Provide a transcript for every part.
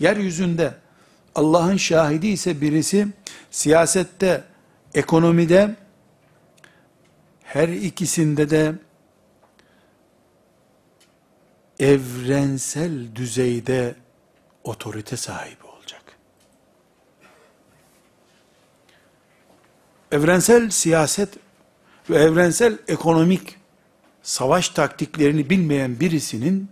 yeryüzünde Allah'ın şahidi ise birisi siyasette, ekonomide her ikisinde de evrensel düzeyde otorite sahibi olacak. Evrensel siyaset ve evrensel ekonomik savaş taktiklerini bilmeyen birisinin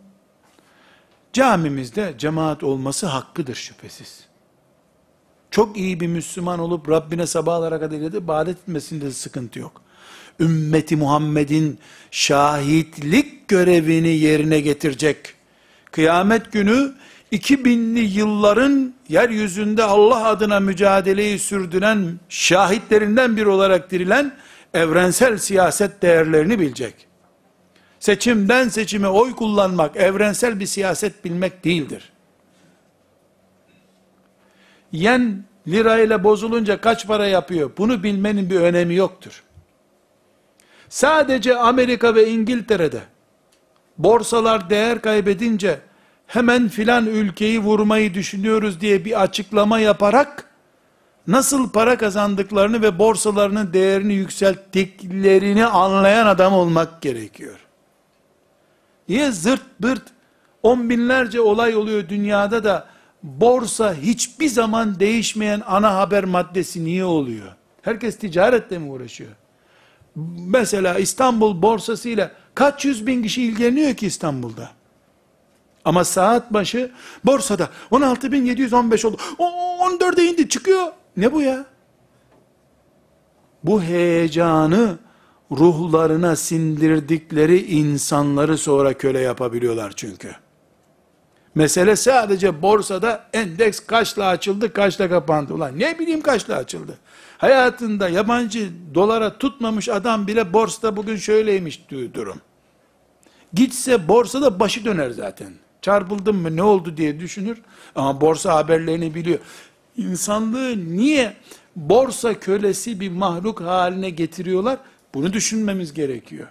Camimizde cemaat olması hakkıdır şüphesiz. Çok iyi bir Müslüman olup Rabbine sabahlara kadar ibadet etmesinde de sıkıntı yok. Ümmeti Muhammed'in şahitlik görevini yerine getirecek. Kıyamet günü 2000'li yılların yeryüzünde Allah adına mücadeleyi sürdüren şahitlerinden biri olarak dirilen evrensel siyaset değerlerini bilecek seçimden seçime oy kullanmak evrensel bir siyaset bilmek değildir. Yen lirayla bozulunca kaç para yapıyor? Bunu bilmenin bir önemi yoktur. Sadece Amerika ve İngiltere'de borsalar değer kaybedince hemen filan ülkeyi vurmayı düşünüyoruz diye bir açıklama yaparak nasıl para kazandıklarını ve borsalarının değerini yükselttiklerini anlayan adam olmak gerekiyor. Niye zırt bırt on binlerce olay oluyor dünyada da borsa hiçbir zaman değişmeyen ana haber maddesi niye oluyor? Herkes ticaretle mi uğraşıyor? Mesela İstanbul borsası ile kaç yüz bin kişi ilgileniyor ki İstanbul'da? Ama saat başı borsada 16.715 oldu. O, 14'e indi çıkıyor. Ne bu ya? Bu heyecanı ruhlarına sindirdikleri insanları sonra köle yapabiliyorlar çünkü. Mesele sadece borsada endeks kaçla açıldı, kaçla kapandı. Ulan ne bileyim kaçla açıldı. Hayatında yabancı dolara tutmamış adam bile borsada bugün şöyleymiş durum. Gitse borsada başı döner zaten. Çarpıldım mı ne oldu diye düşünür. Ama borsa haberlerini biliyor. İnsanlığı niye borsa kölesi bir mahluk haline getiriyorlar? Bunu düşünmemiz gerekiyor.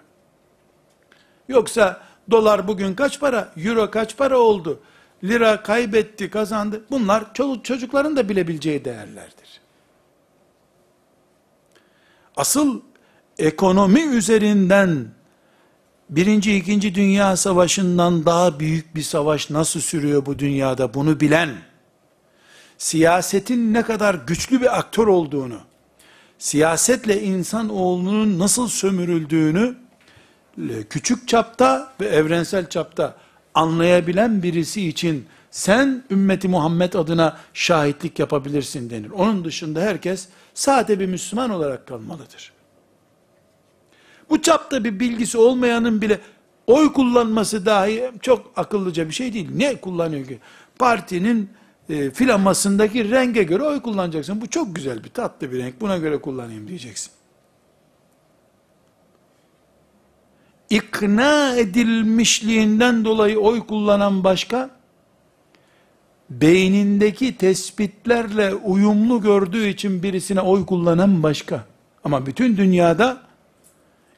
Yoksa dolar bugün kaç para, euro kaç para oldu, lira kaybetti, kazandı. Bunlar çocukların da bilebileceği değerlerdir. Asıl ekonomi üzerinden birinci, ikinci dünya savaşından daha büyük bir savaş nasıl sürüyor bu dünyada bunu bilen, siyasetin ne kadar güçlü bir aktör olduğunu, siyasetle insan oğlunun nasıl sömürüldüğünü e, küçük çapta ve evrensel çapta anlayabilen birisi için sen ümmeti Muhammed adına şahitlik yapabilirsin denir. Onun dışında herkes sade bir Müslüman olarak kalmalıdır. Bu çapta bir bilgisi olmayanın bile oy kullanması dahi çok akıllıca bir şey değil. Ne kullanıyor ki? Partinin e, filamasındaki renge göre oy kullanacaksın. Bu çok güzel bir tatlı bir renk. Buna göre kullanayım diyeceksin. İkna edilmişliğinden dolayı oy kullanan başka, beynindeki tespitlerle uyumlu gördüğü için birisine oy kullanan başka. Ama bütün dünyada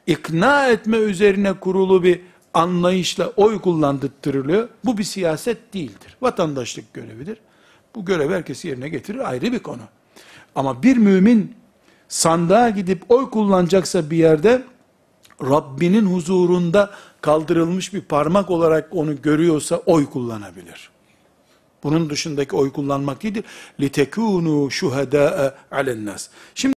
ikna etme üzerine kurulu bir anlayışla oy kullandırtırılıyor. Bu bir siyaset değildir. Vatandaşlık görevidir. Bu görev herkesi yerine getirir ayrı bir konu. Ama bir mümin sandığa gidip oy kullanacaksa bir yerde Rabbinin huzurunda kaldırılmış bir parmak olarak onu görüyorsa oy kullanabilir. Bunun dışındaki oy kullanmak değildir. لِتَكُونُوا شُهَدَاءَ عَلَى النَّاسِ Şimdi